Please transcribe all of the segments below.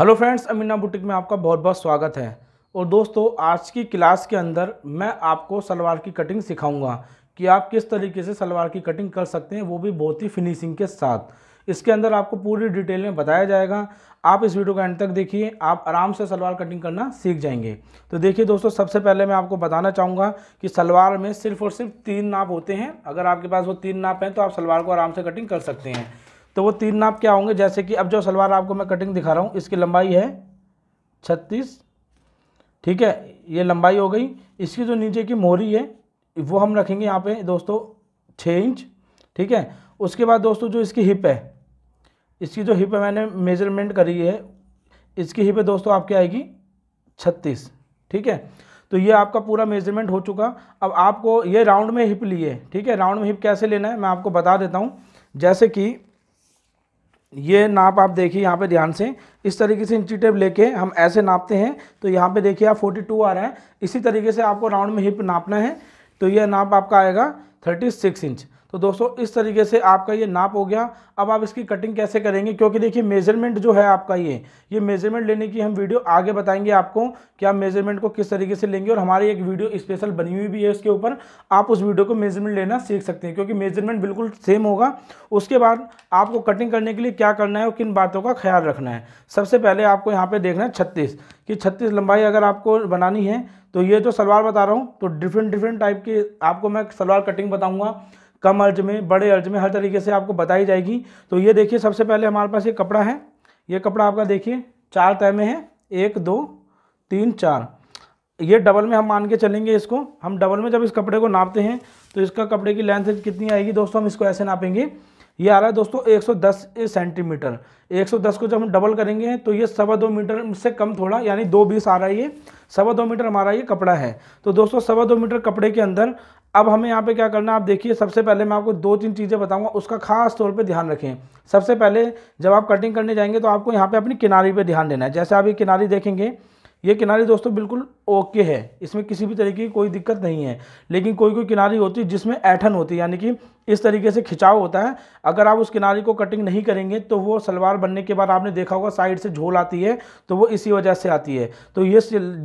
hello friends Amina boutique में आपका बहुत बहुत स्वागत है और दोस्तों आज की क्लास के अंदर मैं आपको सलवार की कटिंग सिखाऊंगा कि आप किस तरीके से सलवार की कटिंग कर सकते हैं वो भी बहुत ही फिनिशिंग के साथ इसके अंदर आपको पूरी डिटेल में बताया जाएगा आप इस वीडियो को एंड तक देखिए आप आराम से सलवार कटिंग करना सीख जाएंगे तो देखिए दोस्तों सबसे पहले मैं आपको बताना चाहूँगा कि सलवार में सिर्फ और सिर्फ तीन नाप होते हैं अगर आपके पास वो तीन नाप हैं तो आप सलवार को आराम से कटिंग कर सकते हैं तो वो तीन नाप क्या होंगे जैसे कि अब जो सलवार आपको मैं कटिंग दिखा रहा हूँ इसकी लंबाई है छत्तीस ठीक है ये लंबाई हो गई इसकी जो नीचे की मोरी है वो हम रखेंगे यहाँ पे दोस्तों छः इंच ठीक है उसके बाद दोस्तों जो इसकी हिप है इसकी जो हिप है मैंने मेजरमेंट करी है इसकी हिप है दोस्तों आपकी आएगी छत्तीस ठीक है तो ये आपका पूरा मेजरमेंट हो चुका अब आपको ये राउंड में हिप लिए ठीक है राउंड में हिप कैसे लेना है मैं आपको बता देता हूँ जैसे कि ये नाप आप देखिए यहाँ पे ध्यान से इस तरीके से इंची टेप लेके हम ऐसे नापते हैं तो यहाँ पे देखिए आप 42 आ रहा है इसी तरीके से आपको राउंड में हिप नापना है तो यह नाप आपका आएगा 36 इंच तो दोस्तों इस तरीके से आपका ये नाप हो गया अब आप इसकी कटिंग कैसे करेंगे क्योंकि देखिए मेजरमेंट जो है आपका ये ये मेजरमेंट लेने की हम वीडियो आगे बताएंगे आपको कि आप मेजरमेंट को किस तरीके से लेंगे और हमारी एक वीडियो स्पेशल बनी हुई भी है उसके ऊपर आप उस वीडियो को मेजरमेंट लेना सीख सकते हैं क्योंकि मेजरमेंट बिल्कुल सेम होगा उसके बाद आपको कटिंग करने के लिए क्या करना है और किन बातों का ख्याल रखना है सबसे पहले आपको यहाँ पर देखना है छत्तीस कि छत्तीस लंबाई अगर आपको बनानी है तो ये जो सलवार बता रहा हूँ तो डिफरेंट डिफरेंट टाइप की आपको मैं सलवार कटिंग बताऊँगा कम अर्ज में बड़े अर्ज में हर तरीके से आपको बताई जाएगी तो ये देखिए सबसे पहले हमारे पास ये कपड़ा है ये कपड़ा आपका देखिए चार तय में है एक दो तीन चार ये डबल में हम मान के चलेंगे इसको हम डबल में जब इस कपड़े को नापते हैं तो इसका कपड़े की लेंथ कितनी आएगी दोस्तों हम इसको ऐसे नापेंगे ये आ रहा है दोस्तों 110 सेंटीमीटर 110 को जब हम डबल करेंगे तो ये सवा दो मीटर से कम थोड़ा यानी दो बीस आ रहा है ये सवा दो मीटर हमारा ये कपड़ा है तो दोस्तों सवा दो मीटर कपड़े के अंदर अब हमें यहाँ पे क्या करना है आप देखिए सबसे पहले मैं आपको दो तीन चीज़ें बताऊंगा उसका खास तौर पे ध्यान रखें सबसे पहले जब आप कटिंग करने जाएंगे तो आपको यहाँ पे अपनी किनारी पे ध्यान देना है जैसे आप ये किनारी देखेंगे ये किनारी दोस्तों बिल्कुल ओके है इसमें किसी भी तरीके की कोई दिक्कत नहीं है लेकिन कोई कोई किनारी होती है जिसमें ऐठन होती है यानी कि इस तरीके से खिंचाव होता है अगर आप उस किनारी को कटिंग नहीं करेंगे तो वो सलवार बनने के बाद आपने देखा होगा साइड से झोल आती है तो वो इसी वजह से आती है तो ये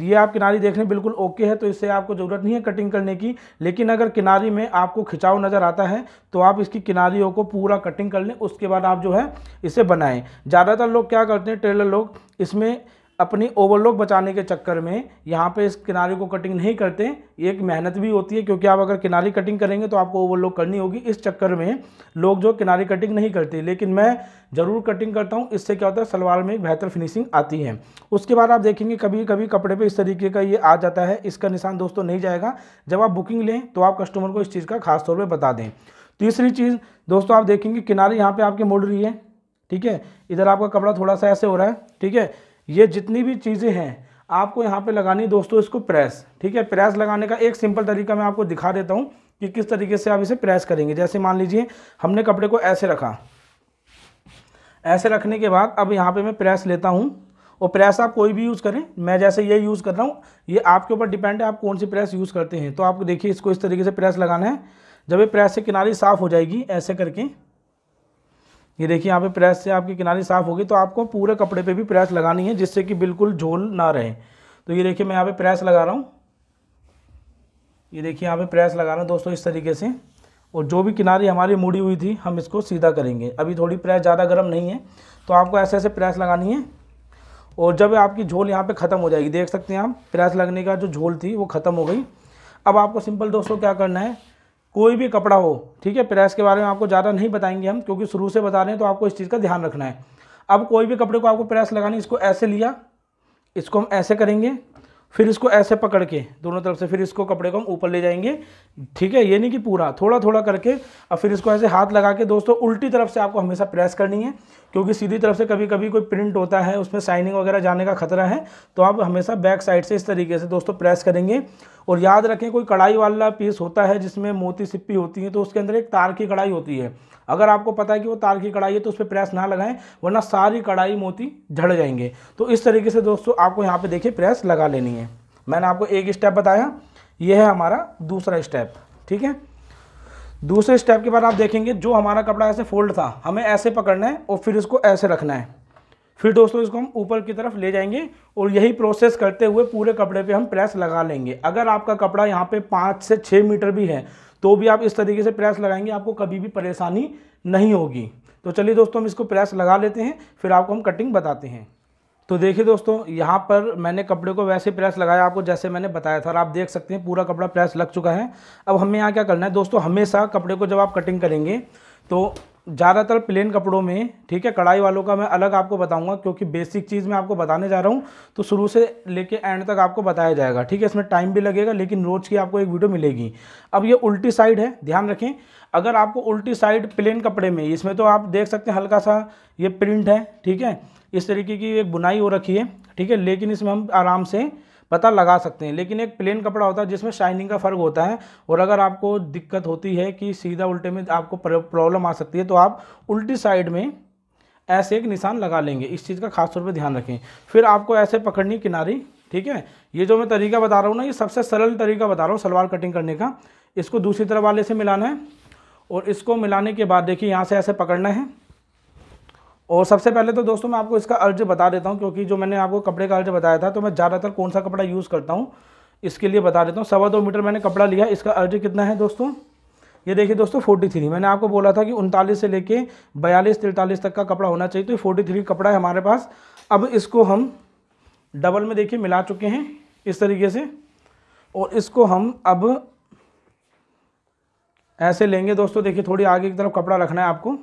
ये आप किनारी देख बिल्कुल ओके है तो इससे आपको ज़रूरत नहीं है कटिंग करने की लेकिन अगर किनारी में आपको खिंचाव नज़र आता है तो आप इसकी किनारियों को पूरा कटिंग कर लें उसके बाद आप जो है इसे बनाएं ज़्यादातर लोग क्या करते हैं टेलर लोग इसमें अपनी ओवरलोक बचाने के चक्कर में यहाँ पे इस किनारे को कटिंग नहीं करते एक मेहनत भी होती है क्योंकि आप अगर किनारे कटिंग करेंगे तो आपको ओवरलोक करनी होगी इस चक्कर में लोग जो किनारे कटिंग नहीं करते लेकिन मैं ज़रूर कटिंग करता हूँ इससे क्या होता है सलवार में एक बेहतर फिनिशिंग आती है उसके बाद आप देखेंगे कभी कभी कपड़े पर इस तरीके का ये आ जाता है इसका निशान दोस्तों नहीं जाएगा जब आप बुकिंग लें तो आप कस्टमर को इस चीज़ का खास तौर पर बता दें तीसरी चीज़ दोस्तों आप देखेंगे किनारे यहाँ पर आपके मुड़ रही है ठीक है इधर आपका कपड़ा थोड़ा सा ऐसे हो रहा है ठीक है ये जितनी भी चीज़ें हैं आपको यहाँ पे लगानी दोस्तों इसको प्रेस ठीक है प्रेस लगाने का एक सिंपल तरीका मैं आपको दिखा देता हूँ कि किस तरीके से आप इसे प्रेस करेंगे जैसे मान लीजिए हमने कपड़े को ऐसे रखा ऐसे रखने के बाद अब यहाँ पे मैं प्रेस लेता हूँ और प्रेस आप कोई भी यूज़ करें मैं जैसे ये यूज़ कर रहा हूँ ये आपके ऊपर डिपेंड है आप कौन सी प्रेस यूज़ करते हैं तो आप देखिए इसको इस तरीके से प्रेस लगाना है जब ये प्रेस से किनारी साफ़ हो जाएगी ऐसे करके ये देखिए यहाँ पे प्रेस से आपकी किनारी साफ़ होगी तो आपको पूरे कपड़े पे भी प्रेस लगानी है जिससे कि बिल्कुल झोल ना रहे तो ये देखिए मैं यहाँ पे प्रेस लगा रहा हूँ ये देखिए यहाँ पे प्रेस लगा रहा हूँ दोस्तों इस तरीके से और जो भी किनारी हमारी मुड़ी हुई थी हम इसको सीधा करेंगे अभी थोड़ी प्रेस ज़्यादा गर्म नहीं है तो आपको ऐसे ऐसे प्रेस लगानी है और जब आपकी झोल यहाँ पर ख़त्म हो जाएगी देख सकते हैं आप प्रेस लगने का जो झोल थी वो ख़त्म हो गई अब आपको सिंपल दोस्तों क्या करना है कोई भी कपड़ा हो ठीक है प्रेस के बारे में आपको ज़्यादा नहीं बताएंगे हम क्योंकि शुरू से बता रहे हैं तो आपको इस चीज़ का ध्यान रखना है अब कोई भी कपड़े को आपको प्रेस लगानी इसको ऐसे लिया इसको हम ऐसे करेंगे फिर इसको ऐसे पकड़ के दोनों तरफ से फिर इसको कपड़े को हम ऊपर ले जाएंगे ठीक है ये नहीं कि पूरा थोड़ा थोड़ा करके और फिर इसको ऐसे हाथ लगा के दोस्तों उल्टी तरफ से आपको हमेशा प्रेस करनी है क्योंकि सीधी तरफ से कभी कभी कोई प्रिंट होता है उसमें साइनिंग वगैरह जाने का खतरा है तो आप हमेशा बैक साइड से इस तरीके से दोस्तों प्रेस करेंगे और याद रखें कोई कढ़ाई वाला पीस होता है जिसमें मोती सिप्पी होती है तो उसके अंदर एक तार की कढ़ाई होती है अगर आपको पता है कि वो तार की कढ़ाई है तो उस पर प्रेस ना लगाएं वरना सारी कढ़ाई मोती झड़ जाएंगे तो इस तरीके से दोस्तों आपको यहाँ पर देखिए प्रेस लगा लेनी है मैंने आपको एक स्टेप बताया ये है हमारा दूसरा स्टेप ठीक है दूसरे स्टेप के बाद आप देखेंगे जो हमारा कपड़ा ऐसे फोल्ड था हमें ऐसे पकड़ना है और फिर इसको ऐसे रखना है फिर दोस्तों इसको हम ऊपर की तरफ ले जाएंगे और यही प्रोसेस करते हुए पूरे कपड़े पे हम प्रेस लगा लेंगे अगर आपका कपड़ा यहाँ पे पाँच से छः मीटर भी है तो भी आप इस तरीके से प्रेस लगाएंगे आपको कभी भी परेशानी नहीं होगी तो चलिए दोस्तों हम इसको प्रेस लगा लेते हैं फिर आपको हम कटिंग बताते हैं तो देखिए दोस्तों यहाँ पर मैंने कपड़े को वैसे प्रेस लगाया आपको जैसे मैंने बताया था और आप देख सकते हैं पूरा कपड़ा प्रेस लग चुका है अब हमें यहाँ क्या करना है दोस्तों हमेशा कपड़े को जब आप कटिंग करेंगे तो ज़्यादातर प्लेन कपड़ों में ठीक है कढ़ाई वालों का मैं अलग आपको बताऊंगा क्योंकि बेसिक चीज़ मैं आपको बताने जा रहा हूँ तो शुरू से लेके एंड तक आपको बताया जाएगा ठीक है इसमें टाइम भी लगेगा लेकिन रोज़ की आपको एक वीडियो मिलेगी अब ये उल्टी साइड है ध्यान रखें अगर आपको उल्टी साइड प्लेन कपड़े में इसमें तो आप देख सकते हैं हल्का सा ये प्रिंट है ठीक है इस तरीके की एक बुनाई हो रखी है ठीक है लेकिन इसमें हम आराम से पता लगा सकते हैं लेकिन एक प्लेन कपड़ा होता है जिसमें शाइनिंग का फ़र्क होता है और अगर आपको दिक्कत होती है कि सीधा उल्टे में आपको प्रॉब्लम आ सकती है तो आप उल्टी साइड में ऐसे एक निशान लगा लेंगे इस चीज़ का खास तौर पर ध्यान रखें फिर आपको ऐसे पकड़नी किनारी ठीक है ये जो मैं तरीका बता रहा हूँ ना ये सबसे सरल तरीका बता रहा हूँ सलवार कटिंग करने का इसको दूसरी तरफ वाले से मिलाना है और इसको मिलाने के बाद देखिए यहाँ से ऐसे पकड़ना है और सबसे पहले तो दोस्तों मैं आपको इसका अर्ज बता देता हूँ क्योंकि जो मैंने आपको कपड़े का अर्ज बताया था तो मैं ज़्यादातर कौन सा कपड़ा यूज़ करता हूँ इसके लिए बता देता हूँ सवा दो मीटर मैंने कपड़ा लिया इसका अर्ज कितना है दोस्तों ये देखिए दोस्तों फोर्टी थ्री मैंने आपको बोला था कि उनतालीस से लेके बयालीस तिरतालीस तक का कपड़ा होना चाहिए तो ये फोर्टी थ्री कपड़ा है हमारे पास अब इसको हम डबल में देखिए मिला चुके हैं इस तरीके से और इसको हम अब ऐसे लेंगे दोस्तों देखिए थोड़ी आगे की तरफ कपड़ा रखना है आपको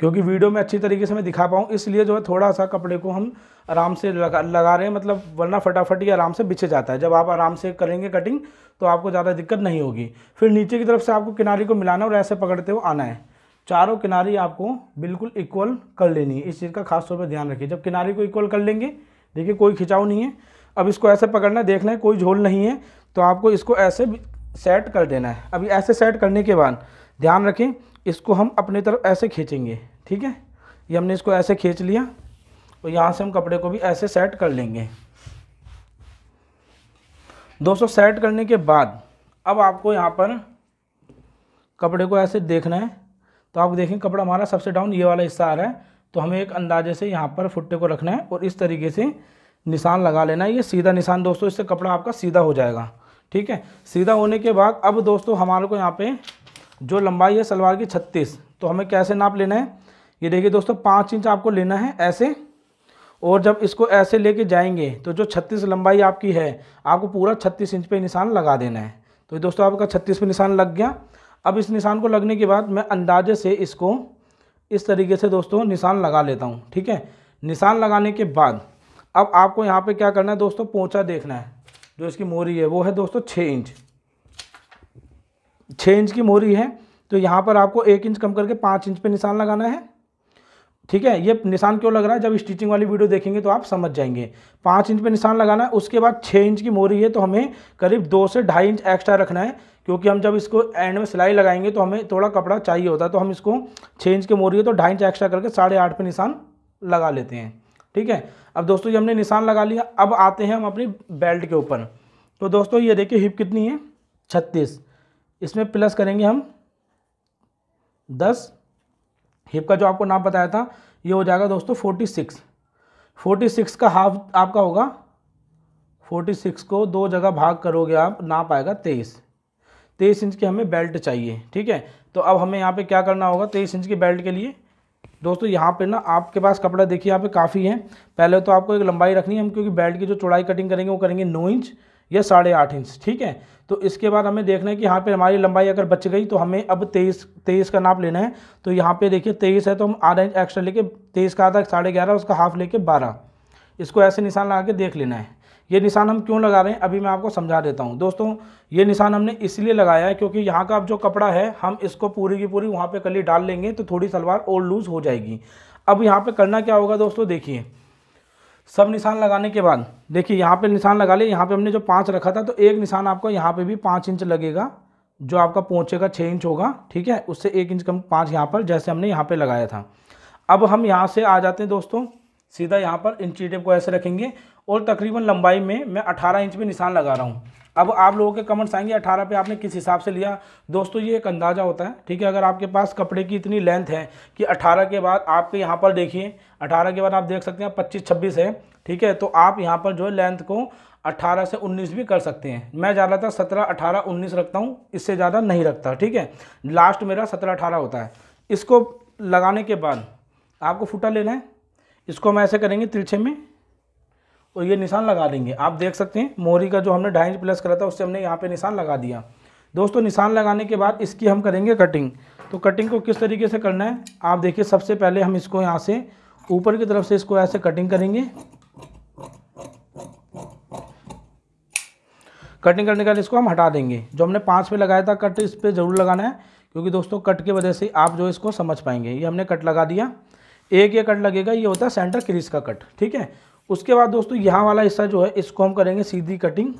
क्योंकि वीडियो में अच्छी तरीके से मैं दिखा पाऊँ इसलिए जो है थोड़ा सा कपड़े को हम आराम से लगा लगा रहे हैं मतलब वरना फटाफट ये आराम से बिछे जाता है जब आप आराम से करेंगे कटिंग तो आपको ज़्यादा दिक्कत नहीं होगी फिर नीचे की तरफ से आपको किनारी को मिलाना और ऐसे पकड़ते हुए आना है चारों किनारी आपको बिल्कुल इक्वल कर लेनी है इस चीज़ का खास तौर पर ध्यान रखिए जब किनारी को इक्वल कर लेंगे देखिए कोई खिंचाव नहीं है अब इसको ऐसे पकड़ना है देखना है कोई झोल नहीं है तो आपको इसको ऐसे सेट कर देना है अभी ऐसे सेट करने के बाद ध्यान रखें इसको हम अपने तरफ ऐसे खींचेंगे ठीक है ये हमने इसको ऐसे खींच लिया और यहाँ से हम कपड़े को भी ऐसे सेट कर लेंगे दोस्तों सेट करने के बाद अब आपको यहाँ पर कपड़े को ऐसे देखना है तो आप देखें कपड़ा हमारा सबसे डाउन ये वाला हिस्सा आ रहा है तो हमें एक अंदाजे से यहाँ पर फुट्टे को रखना है और इस तरीके से निशान लगा लेना है ये सीधा निशान दोस्तों इससे कपड़ा आपका सीधा हो जाएगा ठीक है सीधा होने के बाद अब दोस्तों हमारे को यहाँ पे जो लंबाई है सलवार की छत्तीस तो हमें कैसे नाप लेना है ये देखिए दोस्तों पाँच इंच आपको लेना है ऐसे और जब इसको ऐसे लेके जाएंगे तो जो छत्तीस लंबाई आपकी है आपको पूरा छत्तीस इंच पे निशान लगा देना है तो दोस्तों आपका छत्तीस पे निशान लग गया अब इस निशान को लगने के बाद मैं अंदाजे से इसको इस तरीके से दोस्तों निशान लगा लेता हूँ ठीक है निशान लगाने के बाद अब आपको यहाँ पर क्या करना है दोस्तों पोचा देखना है जो इसकी मोरी है वो है दोस्तों छः इंच छः इंच की मोहरी है तो यहाँ पर आपको एक इंच कम करके पाँच इंच पे निशान लगाना है ठीक है ये निशान क्यों लग रहा है जब स्टिचिंग वाली वीडियो देखेंगे तो आप समझ जाएंगे पाँच इंच पे निशान लगाना है उसके बाद छः इंच की मोरी है तो हमें करीब दो से ढाई इंच एक्स्ट्रा रखना है क्योंकि हम जब इसको एंड में सिलाई लगाएंगे तो हमें थोड़ा कपड़ा चाहिए होता है तो हम इसको छः इंच की मोरी है तो ढाई इंच एक्स्ट्रा करके साढ़े आठ पे निशान लगा लेते हैं ठीक है अब दोस्तों ये हमने निशान लगा लिया अब आते हैं हम अपनी बेल्ट के ऊपर तो दोस्तों ये देखिए हिप कितनी है छत्तीस इसमें प्लस करेंगे हम दस हिप का जो आपको नाम बताया था ये हो जाएगा दोस्तों फोर्टी सिक्स फोर्टी सिक्स का हाफ आपका होगा फोर्टी सिक्स को दो जगह भाग करोगे आप नाप आएगा तेईस तेईस इंच की हमें बेल्ट चाहिए ठीक है तो अब हमें यहाँ पे क्या करना होगा तेईस इंच की बेल्ट के लिए दोस्तों यहाँ पे ना आपके पास कपड़ा देखिए यहाँ पे काफ़ी है पहले तो आपको एक लंबाई रखनी है हम क्योंकि बेल्ट की जो चौड़ाई कटिंग करेंगे वो करेंगे नौ इंच या साढ़े आठ इंच ठीक है तो इसके बाद हमें देखना है कि यहाँ पे हमारी लंबाई अगर बच गई तो हमें अब तेईस तेईस का नाप लेना है तो यहाँ पे देखिए तेईस है तो हम आधा इंच एक्स्ट्रा लेके तेईस का आधा साढ़े ग्यारह उसका हाफ लेके बारह इसको ऐसे निशान लगा के देख लेना है ये निशान हम क्यों लगा रहे हैं अभी मैं आपको समझा देता हूँ दोस्तों ये निशान हमने इसलिए लगाया है क्योंकि यहाँ का अब जो कपड़ा है हम इसको पूरी की पूरी वहाँ पर कली डाल लेंगे तो थोड़ी सलवार और लूज़ हो जाएगी अब यहाँ पर करना क्या होगा दोस्तों देखिए सब निशान लगाने के बाद देखिए यहाँ पे निशान लगा लिया यहाँ पे हमने जो पाँच रखा था तो एक निशान आपको यहाँ पे भी पाँच इंच लगेगा जो आपका पहुँचेगा छः इंच होगा ठीक है उससे एक इंच कम पाँच यहाँ पर जैसे हमने यहाँ पर लगाया था अब हम यहाँ से आ जाते हैं दोस्तों सीधा यहाँ पर इंची टेप को ऐसे रखेंगे और तकरीबन लंबाई में मैं अठारह इंच में निशान लगा रहा हूँ अब आप लोगों के कमेंट्स आएंगे अठारह पे आपने किस हिसाब से लिया दोस्तों ये एक अंदाज़ा होता है ठीक है अगर आपके पास कपड़े की इतनी लेंथ है कि अठारह के बाद आपके यहाँ पर देखिए अठारह के बाद आप देख सकते हैं पच्चीस छब्बीस है ठीक है तो आप यहाँ पर जो है लेंथ को 18 से 19 भी कर सकते हैं मैं ज़्यादातर सत्रह अठारह उन्नीस रखता हूँ इससे ज़्यादा नहीं रखता ठीक है लास्ट मेरा सत्रह अठारह होता है इसको लगाने के बाद आपको फुटा लेना है इसको हम ऐसे करेंगे तिरछे में तो ये निशान लगा देंगे आप देख सकते हैं मोहरी का जो हमने ढाई इंच प्लस करा था उससे हमने यहाँ पे निशान लगा दिया दोस्तों निशान लगाने के बाद इसकी हम करेंगे कटिंग तो कटिंग को किस तरीके से करना है आप देखिए सबसे पहले हम इसको यहाँ से ऊपर की तरफ से इसको ऐसे कटिंग करेंगे कटिंग करने के बाद इसको हम हटा देंगे जो हमने पाँच पे लगाया था कट इस पर ज़रूर लगाना है क्योंकि दोस्तों कट की वजह से आप जो इसको समझ पाएंगे ये हमने कट लगा दिया एक ये कट लगेगा ये होता है सेंटर क्रीज का कट ठीक है उसके बाद दोस्तों यहाँ वाला हिस्सा जो है इसको हम करेंगे सीधी कटिंग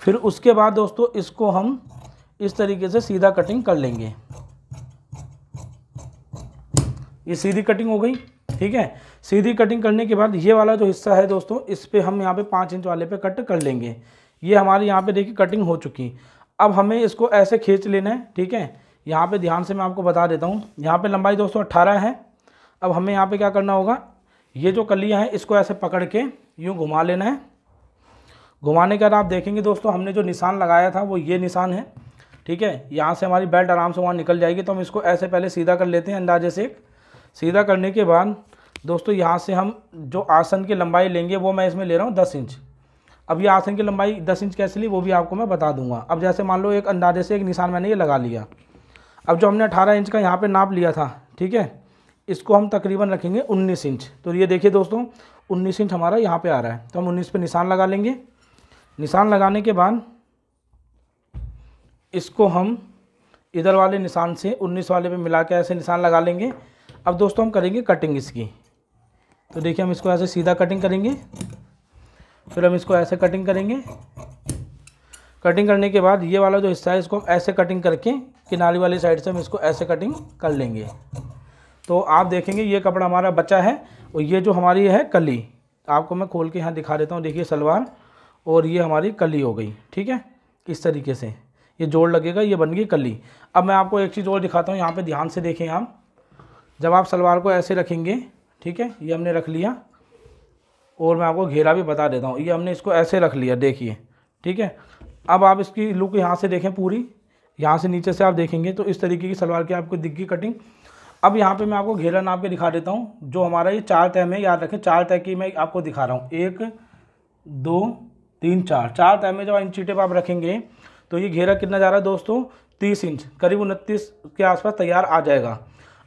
फिर उसके बाद दोस्तों इसको हम इस तरीके से सीधा कटिंग कर लेंगे ये सीधी कटिंग हो गई ठीक है सीधी कटिंग करने के बाद ये वाला जो हिस्सा है दोस्तों इस पर हम यहाँ पे पाँच इंच वाले पे कट कर लेंगे ये हमारे यहाँ पे देखिए कटिंग हो चुकी अब हमें इसको ऐसे खींच लेना है ठीक है यहाँ पे ध्यान से मैं आपको बता देता हूँ यहाँ पे लंबाई दोस्तों अट्ठारह है अब हमें यहाँ पे क्या करना होगा ये जो कलियाँ हैं इसको ऐसे पकड़ के यूँ घुमा लेना है घुमाने के बाद आप देखेंगे दोस्तों हमने जो निशान लगाया था वो ये निशान है ठीक है यहाँ से हमारी बेल्ट आराम से वहाँ निकल जाएगी तो हम इसको ऐसे पहले सीधा कर लेते हैं अंदाजे से सीधा करने के बाद दोस्तों यहाँ से हम जो आसन की लंबाई लेंगे वो मैं इसमें ले रहा हूँ दस इंच अब ये आसन की लंबाई दस इंच कैसे ली वो भी आपको मैं बता दूंगा अब जैसे मान लो एक अंदाजे से एक निशान मैंने ये लगा लिया अब जो हमने अठारह इंच का यहाँ पर नाप लिया था ठीक है इसको हम तकरीबन रखेंगे 19 इंच तो ये देखिए दोस्तों 19 इंच हमारा यहाँ पे आ रहा है तो हम 19 पे निशान लगा लेंगे निशान लगाने के बाद इसको हम इधर वाले निशान से 19 वाले पे मिला के ऐसे निशान लगा लेंगे अब दोस्तों हम करेंगे कटिंग इसकी तो देखिए हम इसको ऐसे सीधा कटिंग करेंगे फिर हम इसको ऐसे कटिंग करेंगे कटिंग करने के बाद ये वाला जो हिस्सा है इसको हम ऐसे कटिंग करके किनारे वाली साइड से हम इसको ऐसे कटिंग कर लेंगे तो आप देखेंगे ये कपड़ा हमारा बचा है और ये जो हमारी है कली आपको मैं खोल के यहाँ दिखा देता हूँ देखिए सलवार और ये हमारी कली हो गई ठीक है इस तरीके से ये जोड़ लगेगा ये बन गई कली अब मैं आपको एक चीज़ और दिखाता हूँ यहाँ पे ध्यान से देखें आप जब आप सलवार को ऐसे रखेंगे ठीक है ये हमने रख लिया और मैं आपको घेरा भी बता देता हूँ ये हमने इसको ऐसे रख लिया देखिए ठीक है अब आप इसकी लुक यहाँ से देखें पूरी यहाँ से नीचे से आप देखेंगे तो इस तरीके की सलवार की आपको दिख गई कटिंग अब यहाँ पे मैं आपको घेरा नाप के दिखा देता हूँ जो हमारा ये चार तय में याद रखें चार तय की मैं आपको दिखा रहा हूँ एक दो तीन चार चार तय में जब इन चीटे पर आप रखेंगे तो ये घेरा कितना जा रहा है दोस्तों तीस इंच करीब उनतीस के आसपास तैयार आ जाएगा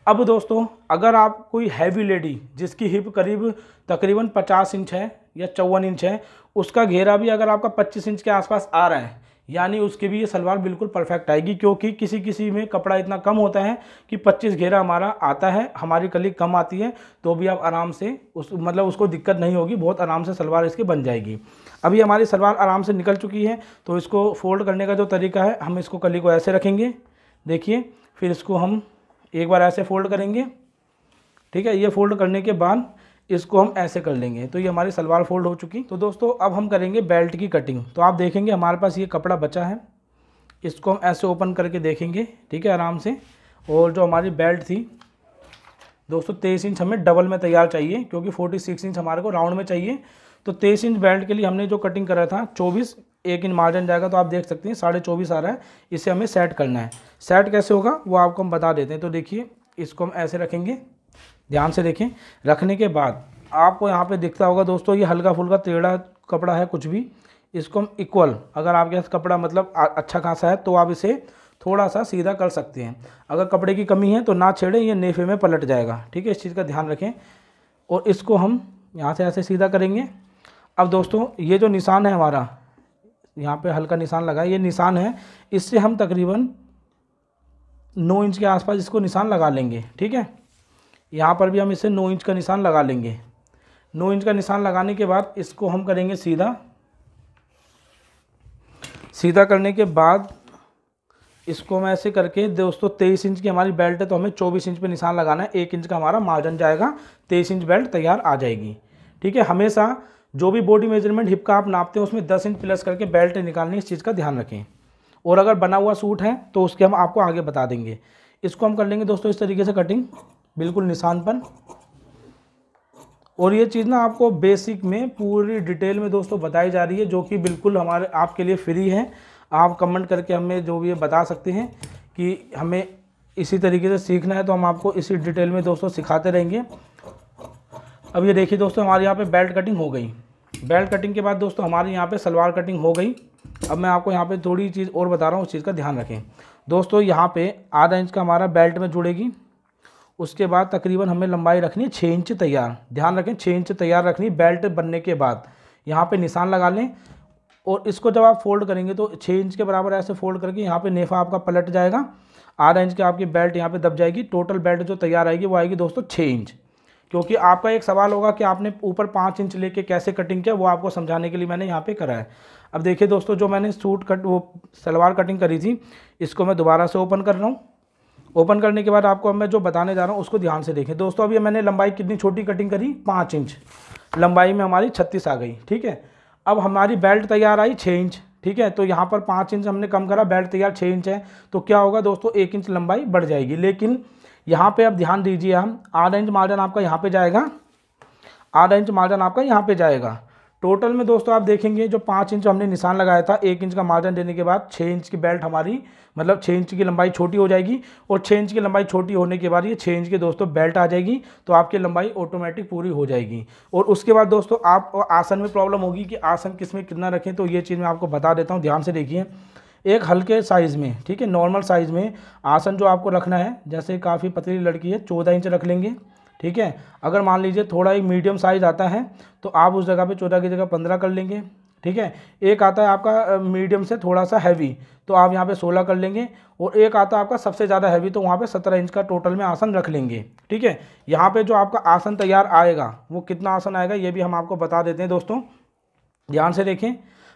अब दोस्तों अगर आप कोई हैवी लेडी जिसकी हिप करीब तकरीबन पचास इंच है या चौवन इंच है उसका घेरा भी अगर आपका पच्चीस इंच के आसपास आ रहा है यानी उसके भी ये सलवार बिल्कुल परफेक्ट आएगी क्योंकि किसी किसी में कपड़ा इतना कम होता है कि 25 घेरा हमारा आता है हमारी कली कम आती है तो भी आप आराम से उस मतलब उसको दिक्कत नहीं होगी बहुत आराम से सलवार इसकी बन जाएगी अभी हमारी सलवार आराम से निकल चुकी है तो इसको फोल्ड करने का जो तरीका है हम इसको कली को ऐसे रखेंगे देखिए फिर इसको हम एक बार ऐसे फोल्ड करेंगे ठीक है ये फोल्ड करने के बाद इसको हम ऐसे कर लेंगे तो ये हमारी सलवार फोल्ड हो चुकी तो दोस्तों अब हम करेंगे बेल्ट की कटिंग तो आप देखेंगे हमारे पास ये कपड़ा बचा है इसको हम ऐसे ओपन करके देखेंगे ठीक है आराम से और जो हमारी बेल्ट थी दोस्तों तेईस इंच हमें डबल में तैयार चाहिए क्योंकि फोर्टी सिक्स इंच हमारे को राउंड में चाहिए तो तेईस इंच बेल्ट के लिए हमने जो कटिंग करा था चौबीस एक इंच मार्जिन जाएगा तो आप देख सकते हैं साढ़े चौबीस आ रहा है इसे हमें सेट करना है सेट कैसे होगा वो आपको हम बता देते हैं तो देखिए इसको हम ऐसे रखेंगे ध्यान से देखें रखने के बाद आपको यहाँ पे दिखता होगा दोस्तों ये हल्का फुल्का टेढ़ा कपड़ा है कुछ भी इसको हम इक्वल अगर आपके पास कपड़ा मतलब अच्छा खासा है तो आप इसे थोड़ा सा सीधा कर सकते हैं अगर कपड़े की कमी है तो ना छेड़ें ये नेफे में पलट जाएगा ठीक है इस चीज़ का ध्यान रखें और इसको हम यहाँ से ऐसे सीधा करेंगे अब दोस्तों ये जो निशान है हमारा यहाँ पे हल्का निशान लगा ये निशान है इससे हम तकरीबन नौ इंच के आसपास इसको निशान लगा लेंगे ठीक है यहाँ पर भी हम इसे नौ इंच का निशान लगा लेंगे नौ इंच का निशान लगाने के बाद इसको हम करेंगे सीधा सीधा करने के बाद इसको मैं ऐसे करके दोस्तों तेईस इंच की हमारी बेल्ट है तो हमें चौबीस इंच पे निशान लगाना है एक इंच का हमारा मार्जन जाएगा तेईस इंच बेल्ट तैयार आ जाएगी ठीक है हमेशा जो भी बॉडी मेजरमेंट हिप का आप नापते हैं उसमें दस इंच प्लस करके बेल्ट निकालने इस चीज़ का ध्यान रखें और अगर बना हुआ सूट है तो उसके हम आपको आगे बता देंगे इसको हम कर लेंगे दोस्तों इस तरीके से कटिंग बिल्कुल निशानपन और ये चीज़ ना आपको बेसिक में पूरी डिटेल में दोस्तों बताई जा रही है जो कि बिल्कुल हमारे आपके लिए फ्री है आप कमेंट करके हमें जो भी ये बता सकते हैं कि हमें इसी तरीके से सीखना है तो हम आपको इसी डिटेल में दोस्तों सिखाते रहेंगे अब ये देखिए दोस्तों हमारे यहाँ पे बेल्ट कटिंग हो गई बेल्ट कटिंग के बाद दोस्तों हमारे यहाँ पे सलवार कटिंग हो गई अब मैं आपको यहाँ पे थोड़ी चीज़ और बता रहा हूँ उस चीज़ का ध्यान रखें दोस्तों यहाँ पे आधा इंच का हमारा बेल्ट में जुड़ेगी उसके बाद तकरीबन हमें लंबाई रखनी है छः इंच तैयार ध्यान रखें छः इंच तैयार रखनी बेल्ट बनने के बाद यहाँ पे निशान लगा लें और इसको जब आप फोल्ड करेंगे तो छः इंच के बराबर ऐसे फोल्ड करके यहाँ पे नेफा आपका पलट जाएगा आधा इंच के आपकी बेल्ट यहाँ पे दब जाएगी टोटल बेल्ट जो तैयार आएगी वो आएगी दोस्तों छः इंच क्योंकि आपका एक सवाल होगा कि आपने ऊपर पाँच इंच लेके कैसे कटिंग किया वो आपको समझाने के लिए मैंने यहाँ पे करा है अब देखिए दोस्तों जो मैंने सूट कट वो सलवार कटिंग करी थी इसको मैं दोबारा से ओपन कर रहा हूँ ओपन करने के बाद आपको अब मैं जो बताने जा रहा हूँ उसको ध्यान से देखें दोस्तों अभी मैंने लंबाई कितनी छोटी कटिंग करी पाँच इंच लंबाई में हमारी छत्तीस आ गई ठीक है अब हमारी बेल्ट तैयार आई छः इंच ठीक है तो यहाँ पर पाँच इंच हमने कम करा बेल्ट तैयार छः इंच है तो क्या होगा दोस्तों एक इंच लंबाई बढ़ जाएगी लेकिन यहाँ पे अब ध्यान दीजिए हम आधा इंच मार्जन आपका यहाँ पे जाएगा आधा इंच मार्जन आपका यहाँ पे जाएगा टोटल में दोस्तों आप देखेंगे जो पाँच इंच हमने निशान लगाया था एक इंच का मार्जिन देने के बाद छः इंच की बेल्ट हमारी मतलब छः इंच की लंबाई छोटी हो जाएगी और छः इंच की लंबाई छोटी होने के बाद ये छः इंच के दोस्तों बेल्ट आ जाएगी तो आपकी लंबाई ऑटोमेटिक पूरी हो जाएगी और उसके बाद दोस्तों आप आसन में प्रॉब्लम होगी कि आसन किस में कितना रखें तो ये चीज़ मैं आपको बता देता हूँ ध्यान से देखिए एक हल्के साइज़ में ठीक है नॉर्मल साइज़ में आसन जो आपको रखना है जैसे काफ़ी पतली लड़की है चौदह इंच रख लेंगे ठीक है अगर मान लीजिए थोड़ा एक मीडियम साइज़ आता है तो आप उस जगह पे चौदह की जगह पंद्रह कर लेंगे ठीक है एक आता है आपका मीडियम से थोड़ा सा हैवी तो आप यहाँ पे सोलह कर लेंगे और एक आता है आपका सबसे ज़्यादा हैवी तो वहाँ पे सत्रह इंच का टोटल में आसन रख लेंगे ठीक है यहाँ पे जो आपका आसन तैयार आएगा वो कितना आसन आएगा ये भी हम आपको बता देते हैं दोस्तों ध्यान से देखें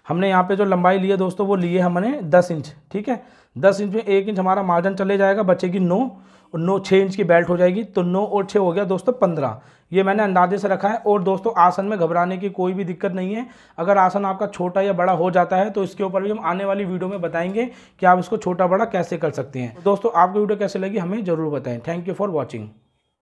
हमने यहाँ पर जो लंबाई ली है दोस्तों वो लिए हमने दस इंच ठीक है दस इंच में एक इंच हमारा मार्जन चले जाएगा बच्चे की नौ और नौ छः इंच की बेल्ट हो जाएगी तो नौ और छः हो गया दोस्तों पंद्रह ये मैंने अंदाजे से रखा है और दोस्तों आसन में घबराने की कोई भी दिक्कत नहीं है अगर आसन आपका छोटा या बड़ा हो जाता है तो इसके ऊपर भी हम आने वाली वीडियो में बताएंगे कि आप इसको छोटा बड़ा कैसे कर सकते हैं दोस्तों आपकी वीडियो कैसे लगी हमें ज़रूर बताएं थैंक यू फॉर वॉचिंग